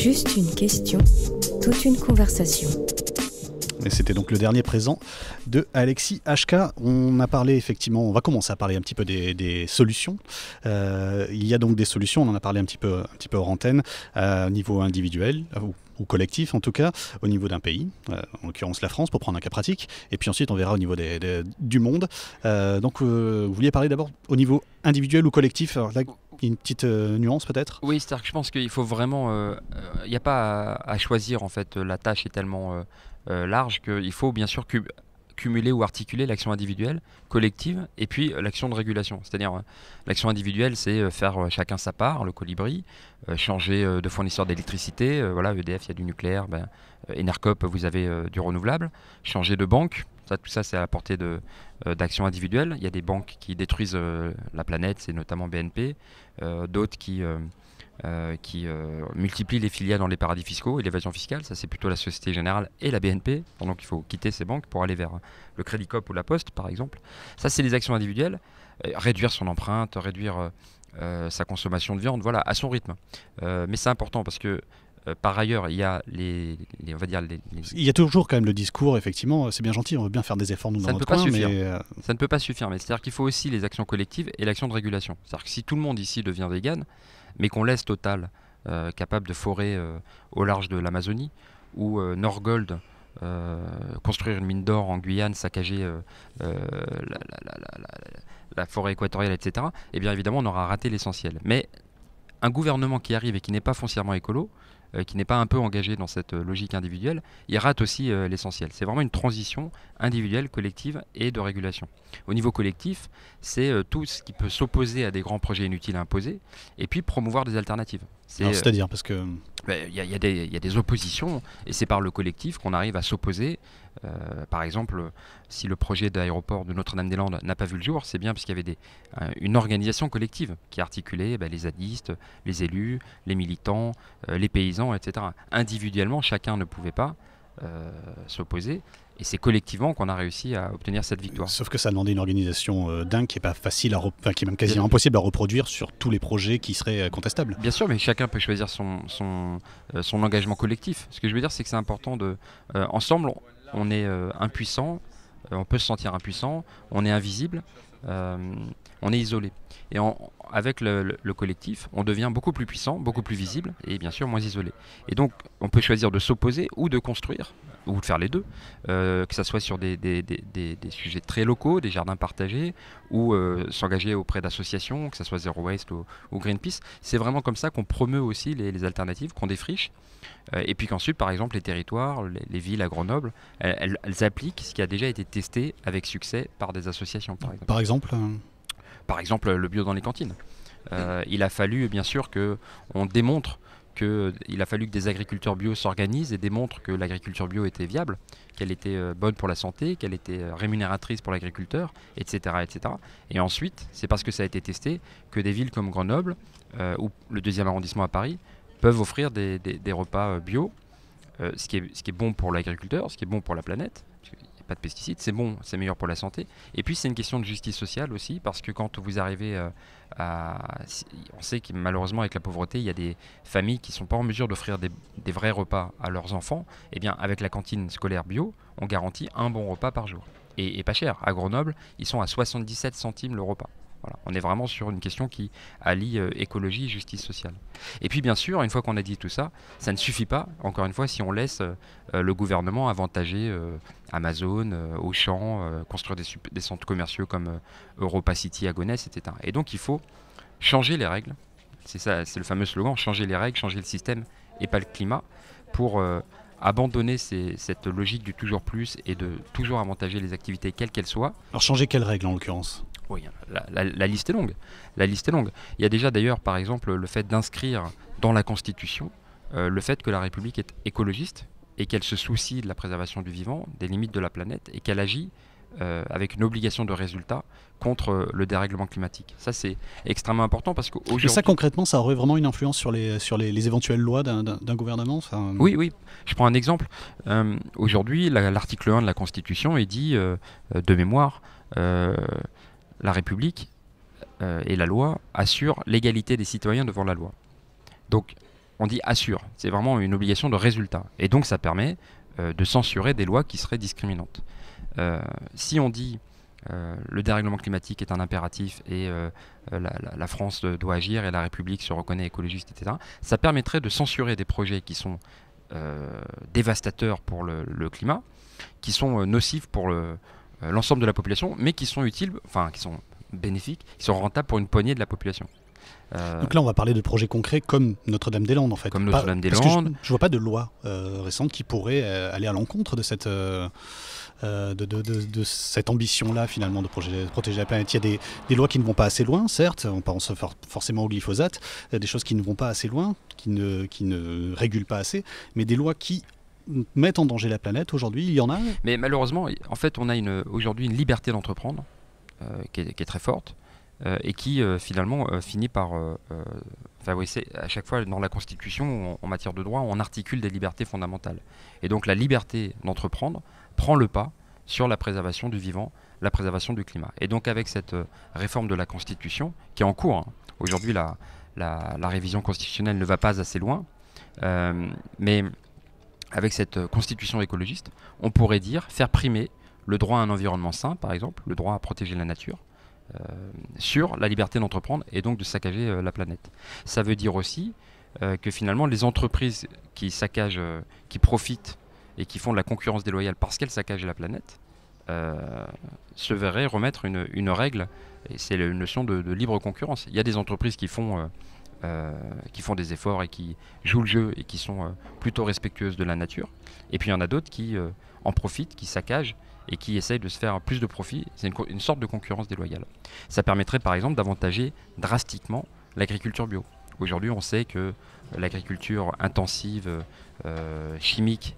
Juste une question, toute une conversation. c'était donc le dernier présent de Alexis HK. On a parlé effectivement, on va commencer à parler un petit peu des, solutions. Euh, il y a donc des solutions, on en a parlé un petit peu, un petit peu hors antenne, à euh, niveau individuel, ou collectif en tout cas, au niveau d'un pays, euh, en l'occurrence la France, pour prendre un cas pratique, et puis ensuite on verra au niveau du monde. Euh, donc euh, vous vouliez parler d'abord au niveau individuel ou collectif, alors là, une petite nuance peut-être Oui, c'est-à-dire que je pense qu'il faut vraiment... Il n'y a pas à, à, choisir en fait, la tâche est tellement large qu'il faut bien sûr que cumuler ou articuler l'action individuelle, collective, et puis euh, l'action de régulation. C'est-à-dire, euh, l'action individuelle, c'est euh, faire chacun sa part, le colibri, changer de fournisseur d'électricité, voilà, EDF, il y a du nucléaire, ben, Enercop, vous avez du renouvelable, changer de banque, ça, tout ça, c'est à la portée d'actions individuelles. Il y a des banques qui détruisent la planète, c'est notamment BNP, d'autres qui, euh, qui euh, multiplient les filiales dans les paradis fiscaux et l'évasion fiscale. Ça, c'est plutôt la Société Générale et la BNP. Donc, il faut quitter ces banques pour aller vers le Crédit Coop ou la Poste, par exemple. Ça, c'est les actions individuelles. Euh, réduire son empreinte, réduire sa consommation de viande, voilà, à son rythme. mais c'est important parce que euh, par ailleurs, il y a les, on va dire les, Il y a toujours quand même le discours, effectivement, euh, c'est bien gentil, on veut bien faire des efforts nous ça dans ne notre peut coin, suffire. mais euh, ça ne peut pas suffire. Mais c'est-à-dire qu'il faut aussi les actions collectives et l'action de régulation. C'est-à-dire que si tout le monde ici devient vegan, mais qu'on laisse Total capable de forer au large de l'Amazonie ou Norgold construire une mine d'or en Guyane, saccager la, la forêt équatoriale, etc., eh bien évidemment on aura raté l'essentiel. Mais un gouvernement qui arrive et qui n'est pas foncièrement écolo, euh, qui n'est pas un peu engagé dans cette euh, logique individuelle, il rate aussi euh, l'essentiel. C'est vraiment une transition individuelle, collective et de régulation. Au niveau collectif, c'est tout ce qui peut s'opposer à des grands projets inutiles à imposer et puis promouvoir des alternatives. C'est-à-dire, parce que ben, il y, a des oppositions et c'est par le collectif qu'on arrive à s'opposer. Euh, par exemple, si le projet d'aéroport de Notre-Dame-des-Landes n'a pas vu le jour, c'est bien parce qu'il y avait une organisation collective qui articulait ben, les zadistes, les élus, les militants, euh, les paysans, etc. Individuellement, chacun ne pouvait pas euh, s'opposer. Et c'est collectivement qu'on a réussi à obtenir cette victoire. Sauf que ça demandait une organisation euh, dingue qui est pas facile à qui est même quasiment euh, impossible à reproduire sur tous les projets qui seraient euh, contestables. Bien sûr, mais chacun peut choisir son, son, son engagement collectif. Ce que je veux dire, c'est que c'est important de. ensemble, on est impuissant, on peut se sentir impuissant, on est invisible, on est isolé. Et en, avec le, collectif, on devient beaucoup plus puissant, beaucoup plus visible et bien sûr moins isolé. Et donc, on peut choisir de s'opposer ou de construire, ou de faire les deux, euh, que ce soit sur des, des, des, des, sujets très locaux, des jardins partagés, ou euh, s'engager auprès d'associations, que ce soit Zero Waste ou, Greenpeace. C'est vraiment comme ça qu'on promeut aussi les, alternatives, qu'on défriche. Euh, et puis qu'ensuite, par exemple, les territoires, les, villes à Grenoble, elles, appliquent ce qui a déjà été testé avec succès par des associations, par exemple. Par exemple par exemple, le bio dans les cantines. Euh, il a fallu, bien sûr, que on démontre il a fallu que des agriculteurs bio s'organisent et démontrent que l'agriculture bio était viable, qu'elle était euh, bonne pour la santé, qu'elle était euh, rémunératrice pour l'agriculteur, etc., etc. Et ensuite, c'est parce que ça a été testé que des villes comme Grenoble ou le deuxième arrondissement à Paris peuvent offrir des, repas bio, ce, qui est, ce qui est bon pour l'agriculteur, ce qui est bon pour la planète de pesticides. C'est bon, c'est meilleur pour la santé. Et puis c'est une question de justice sociale aussi, parce que quand vous arrivez euh, à... On sait que malheureusement avec la pauvreté, il y a des familles qui ne sont pas en mesure d'offrir des, vrais repas à leurs enfants. et eh bien avec la cantine scolaire bio, on garantit un bon repas par jour. Et, et pas cher. À Grenoble, ils sont à 77 centimes le repas. On est vraiment sur une question qui allie euh, écologie et justice sociale. Et puis bien sûr, une fois qu'on a dit tout ça, ça ne suffit pas, encore une fois, si on laisse euh, le gouvernement avantager euh, Amazon, Auchan, construire des, centres commerciaux comme Europa City, Gonesse, etc. Et donc il faut changer les règles. C'est ça, c'est le fameux slogan, changer les règles, changer le système et pas le climat, pour abandonner cette logique du toujours plus et de toujours avantager les activités quelles qu'elles soient. Alors changer quelles règles en l'occurrence oui, la, liste est longue. La liste est longue. Il y a déjà d'ailleurs, par exemple, le fait d'inscrire dans la Constitution euh, le fait que la République est écologiste et qu'elle se soucie de la préservation du vivant, des limites de la planète et qu'elle agit euh, avec une obligation de résultat contre le dérèglement climatique. Ça, c'est extrêmement important parce que Et ça, concrètement, ça aurait vraiment une influence sur les, sur les, éventuelles lois d'un gouvernement euh Oui, oui. Je prends un exemple. Aujourd'hui, l'article 1 de la Constitution est dit de mémoire la République euh, et la loi assurent l'égalité des citoyens devant la loi. Donc, on dit assure. C'est vraiment une obligation de résultat. Et donc, ça permet euh, de censurer des lois qui seraient discriminantes. Euh, si on dit le dérèglement climatique est un impératif et la, France doit agir et la République se reconnaît écologiste, etc., ça permettrait de censurer des projets qui sont dévastateurs pour le, le climat, qui sont nocifs pour le, euh, l'ensemble de la population, mais qui sont utiles, enfin qui sont bénéfiques, qui sont rentables pour une poignée de la population. Euh, Donc là, on va parler de projets concrets comme Notre-Dame-des-Landes, en fait. Comme Notre-Dame-des-Landes. Je, je, vois pas de loi euh, récente qui pourrait aller à l'encontre de cette, de, cette ambition-là, finalement, de protéger, protéger, la planète. Il y a des, lois qui ne vont pas assez loin, certes, on pense forcément au glyphosate, des choses qui ne vont pas assez loin, qui ne, qui ne régulent pas assez, mais des lois qui, mettent en danger la planète aujourd'hui Il y en a Mais malheureusement, en fait, on a aujourd'hui une liberté d'entreprendre euh, qui, est très forte euh, et qui euh, finalement finit par. Enfin, oui, à chaque fois dans la Constitution, en matière de droit, on articule des libertés fondamentales. Et donc la liberté d'entreprendre prend le pas sur la préservation du vivant, la préservation du climat. Et donc avec cette réforme de la Constitution, qui est en cours, hein, aujourd'hui la, la, révision constitutionnelle ne va pas assez loin, mais avec cette euh, constitution écologiste, on pourrait dire faire primer le droit à un environnement sain, par exemple, le droit à protéger la nature, euh, sur la liberté d'entreprendre et donc de saccager euh, la planète. Ça veut dire aussi que finalement les entreprises qui saccagent, qui profitent et qui font de la concurrence déloyale parce qu'elles saccagent la planète, se verraient remettre une, règle, et c'est une notion de, de, libre concurrence. Il y a des entreprises qui font euh, qui font des efforts et qui jouent le jeu et qui sont euh, plutôt respectueuses de la nature. Et puis il y en a d'autres qui euh, en profitent, qui saccagent et qui essayent de se faire plus de profit. C'est une, sorte de concurrence déloyale. Ça permettrait par exemple d'avantager drastiquement l'agriculture bio. Aujourd'hui, on sait que l'agriculture intensive, chimique,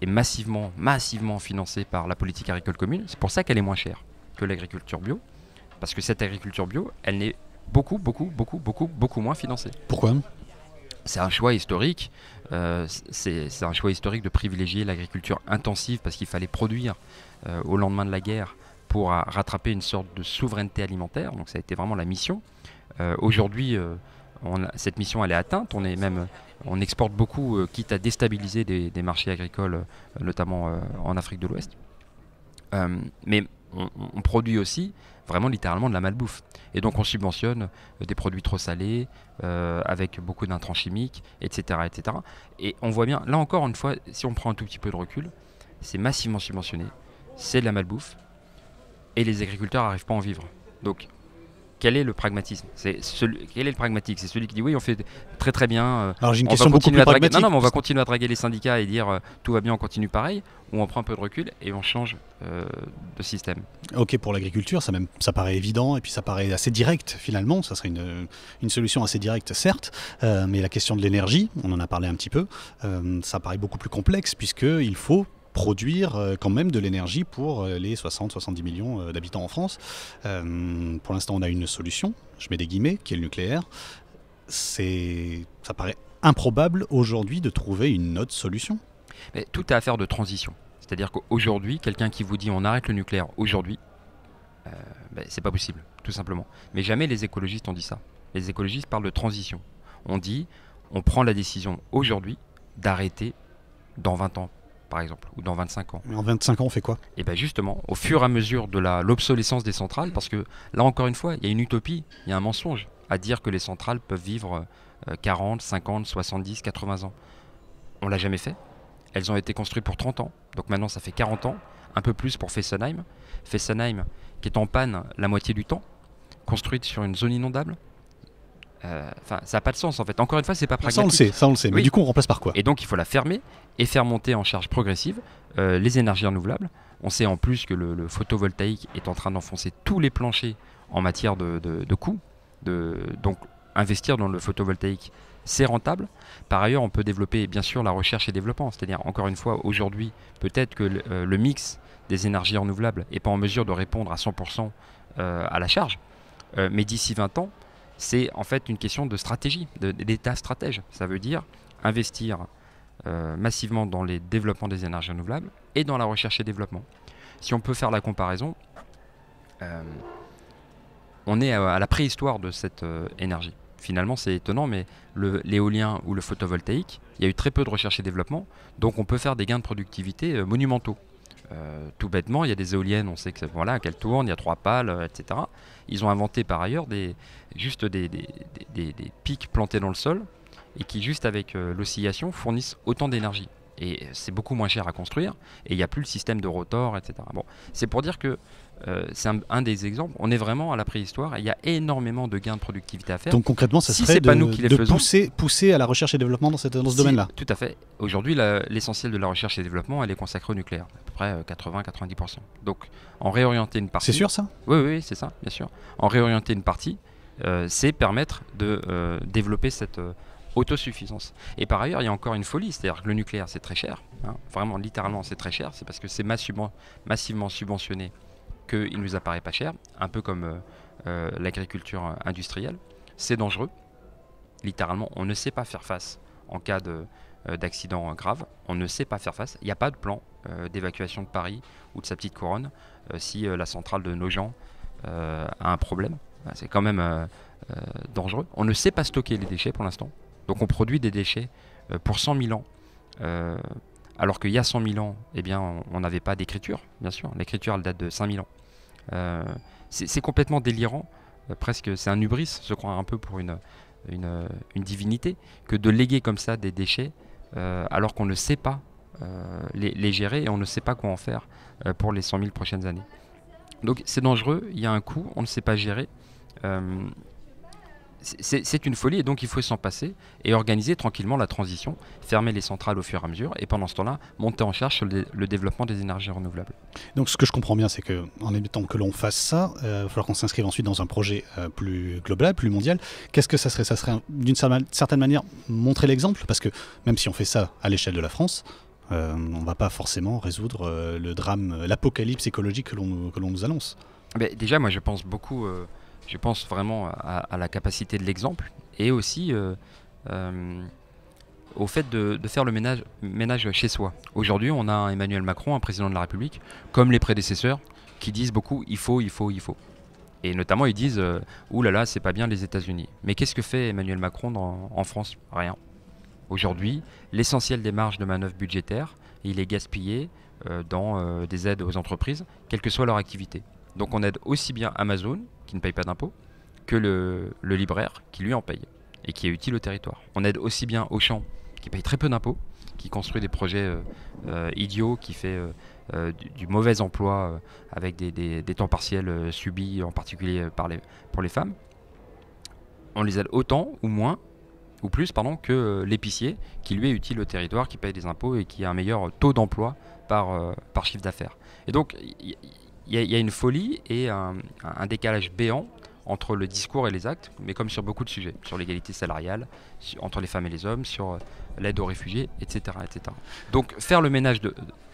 est massivement, massivement financée par la politique agricole commune. C'est pour ça qu'elle est moins chère que l'agriculture bio, parce que cette agriculture bio, elle n'est beaucoup, beaucoup, beaucoup, beaucoup, beaucoup moins financé. Pourquoi c'est un choix historique. Euh, c'est un choix historique de privilégier l'agriculture intensive parce qu'il fallait produire euh, au lendemain de la guerre pour euh, rattraper une sorte de souveraineté alimentaire. Donc ça a été vraiment la mission. Aujourd'hui, cette mission elle est atteinte. On est même, on exporte beaucoup, quitte à déstabiliser des, marchés agricoles, notamment en Afrique de l'Ouest. mais on, on, produit aussi vraiment littéralement de la malbouffe. Et donc on subventionne euh, des produits trop salés, euh, avec beaucoup d'intrants chimiques, etc., etc. Et on voit bien, là encore une fois, si on prend un tout petit peu de recul, c'est massivement subventionné, c'est de la malbouffe, et les agriculteurs n'arrivent pas à en vivre. Donc quel est le pragmatisme C'est celui, quel est le pragmatique C'est celui qui dit oui, on fait très très bien. Euh, Alors j'ai une question va on va continuer à draguer les syndicats et dire euh, tout va bien, on continue pareil. Ou on prend un peu de recul et on change euh, de système. Ok, pour l'agriculture, ça, même, ça paraît évident et puis ça paraît assez direct finalement. Ça serait une, une solution assez directe, certes, mais la question de l'énergie, on en a parlé un petit peu, ça paraît beaucoup plus complexe puisqu'il faut produire euh, quand même de l'énergie pour euh, les 60-70 millions euh, d'habitants en France. pour l'instant, on a une solution, je mets des guillemets, qui est le nucléaire. C'est, ça paraît improbable aujourd'hui de trouver une autre solution. Mais tout est affaire de transition. C'est-à-dire qu'aujourd'hui, quelqu'un qui vous dit on arrête le nucléaire aujourd'hui, euh, ben, c'est pas possible, tout simplement. Mais jamais les écologistes ont dit ça. Les écologistes parlent de transition. On dit on prend la décision aujourd'hui d'arrêter dans 20 ans, par exemple, ou dans 25 ans. Mais en 25 ans, on fait quoi Et eh bien justement, au fur et à mesure de l'obsolescence des centrales, parce que là encore une fois, il y a une utopie, il y a un mensonge à dire que les centrales peuvent vivre 40, 50, 70, 80 ans. On l'a jamais fait. Elles ont été construites pour 30 ans, donc maintenant ça fait 40 ans, un peu plus pour Fessenheim. Fessenheim qui est en panne la moitié du temps, construite sur une zone inondable, euh, enfin, ça n'a pas de sens en fait. Encore une fois, c'est pas pragmatique. Ça on le sait, ça on le sait. Mais du coup, on remplace par quoi Et donc, il faut la fermer et faire monter en charge progressive euh, les énergies renouvelables. On sait en plus que le, photovoltaïque est en train d'enfoncer tous les planchers en matière de, de, coûts. De, donc, investir dans le photovoltaïque, c'est rentable. Par ailleurs, on peut développer bien sûr la recherche et développement. C'est-à-dire, encore une fois, aujourd'hui, peut-être que le, euh, mix des énergies renouvelables n'est pas en mesure de répondre à 100% à la charge. mais d'ici 20 ans, c'est en fait une question de stratégie, d'état stratège. Ça veut dire investir euh, massivement dans les développements des énergies renouvelables et dans la recherche et développement. Si on peut faire la comparaison, euh, on est à, la préhistoire de cette euh, énergie. Finalement, c'est étonnant, mais l'éolien ou le photovoltaïque, il y a eu très peu de recherche et développement, donc on peut faire des gains de productivité monumentaux. Euh, tout bêtement, il y a des éoliennes, on sait que voilà qu'elles tournent, il y a trois pales, euh, etc. Ils ont inventé par ailleurs des, juste des, pics plantés dans le sol et qui, juste avec euh, l'oscillation, fournissent autant d'énergie et c'est beaucoup moins cher à construire, et il n'y a plus le système de rotor, etc. Bon, c'est pour dire que euh, c'est un, des exemples. On est vraiment à la préhistoire. Il y a énormément de gains de productivité à faire. Donc concrètement, ça serait de, nous qui pousser, à la recherche et développement dans, cette, ce domaine-là. Tout à fait. Aujourd'hui, l'essentiel de la recherche et développement, elle est consacrée au nucléaire, à peu près 80-90%. Euh, Donc en réorienter une partie. C'est sûr ça Oui, oui, c'est ça, bien sûr. En réorienter une partie, euh, c'est permettre de développer cette autosuffisance. Et par ailleurs, il y a encore une folie, c'est-à-dire que le nucléaire, c'est très cher, hein. vraiment, littéralement, c'est très cher, c'est parce que c'est massivement, subventionné qu'il nous apparaît pas cher, un peu comme euh, euh, l'agriculture industrielle. C'est dangereux, littéralement, on ne sait pas faire face en cas euh, d'accident grave, on ne sait pas faire face, il n'y a pas de plan d'évacuation de Paris ou de sa petite couronne si la centrale de Nogent a un problème. C'est quand même dangereux. On ne sait pas stocker les déchets pour l'instant. Donc on produit des déchets euh, pour 100 000 ans. Euh, alors qu'il y a 100 000 ans, eh bien, on n'avait pas d'écriture, bien sûr. L'écriture, elle date de 5 000 ans. Euh, c'est complètement délirant, presque c'est un hubris, je crois un peu pour une, une, divinité, que de léguer comme ça des déchets alors qu'on ne sait pas les, les, gérer et on ne sait pas quoi en faire pour les 100 000 prochaines années. Donc c'est dangereux, il y a un coût, on ne sait pas gérer c'est une folie et donc il faut s'en passer et organiser tranquillement la transition, fermer les centrales au fur et à mesure et pendant ce temps-là monter en charge le, développement des énergies renouvelables. Donc ce que je comprends bien c'est qu'en en que l'on fasse ça, euh, il va falloir qu'on s'inscrive ensuite dans un projet euh, plus global, plus mondial. Qu'est-ce que ça serait Ça serait d'une certaine manière montrer l'exemple parce que même si on fait ça à l'échelle de la France, euh, on ne va pas forcément résoudre le drame, l'apocalypse écologique que l'on nous annonce. Mais déjà moi je pense beaucoup je pense vraiment à, la capacité de l'exemple et aussi euh, euh, au fait de, faire le ménage, chez soi. Aujourd'hui, on a Emmanuel Macron, un président de la République, comme les prédécesseurs, qui disent beaucoup il faut, il faut, il faut. Et notamment, ils disent oulala, euh, ouh là là, c'est pas bien les États-Unis. Mais qu'est-ce que fait Emmanuel Macron en France Rien. Aujourd'hui, l'essentiel des marges de manœuvre budgétaire, il est gaspillé dans des aides aux entreprises, quelle que soit leur activité. Donc on aide aussi bien Amazon, qui ne paye pas d'impôts, que le, libraire, qui lui en paye, et qui est utile au territoire. On aide aussi bien Auchan, qui paye très peu d'impôts, qui construit des projets euh, euh, idiots, qui fait euh, du, mauvais emploi avec des, temps partiels subis, en particulier par les, pour les femmes. On les aide autant ou moins, ou plus, pardon, que l'épicier, qui lui est utile au territoire, qui paye des impôts et qui a un meilleur taux d'emploi par, par chiffre d'affaires. Et donc, il y, a une folie et un, décalage béant entre le discours et les actes, mais comme sur beaucoup de sujets, sur l'égalité salariale, entre les femmes et les hommes, sur euh, l'aide aux réfugiés, etc., etc. Donc faire le ménage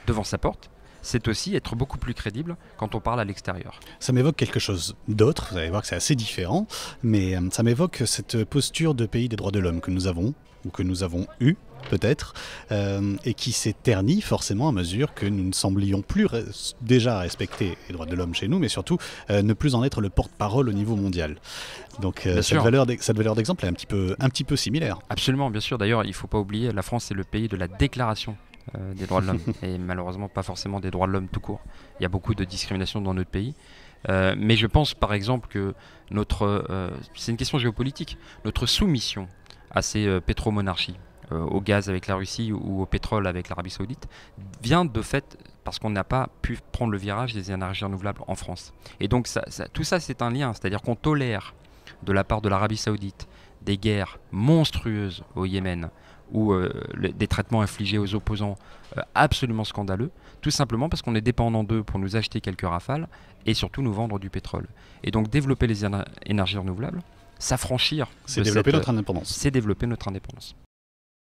devant sa porte, c'est aussi être beaucoup plus crédible quand on parle à l'extérieur. Ça m'évoque quelque chose d'autre, vous allez voir que c'est assez différent, mais euh, ça m'évoque cette posture de pays des droits de l'homme que nous avons, ou que nous avons eue, peut-être, euh, et qui s'est terni forcément à mesure que nous ne semblions plus déjà respecter les droits de l'homme chez nous, mais surtout euh, ne plus en être le porte-parole au niveau mondial. Donc euh, cette, valeur d'exemple est un petit, peu, similaire. Absolument, bien sûr. D'ailleurs, il ne faut pas oublier, la France est le pays de la déclaration des droits de l'homme et malheureusement pas forcément des droits de l'homme tout court. Il y a beaucoup de discrimination dans notre pays. mais je pense par exemple que notre. c'est une question géopolitique. Notre soumission à ces pétromonarchies, euh, au gaz avec la Russie ou au pétrole avec l'Arabie Saoudite, vient de fait parce qu'on n'a pas pu prendre le virage des énergies renouvelables en France. Et donc ça, tout ça, c'est un lien, c'est-à-dire qu'on tolère de la part de l'Arabie Saoudite des guerres monstrueuses au Yémen ou euh, des traitements infligés aux opposants euh, absolument scandaleux, tout simplement parce qu'on est dépendant d'eux pour nous acheter quelques rafales et surtout nous vendre du pétrole. Et donc développer les énergies renouvelables, s'affranchir. C'est développer notre indépendance. C'est développer notre indépendance.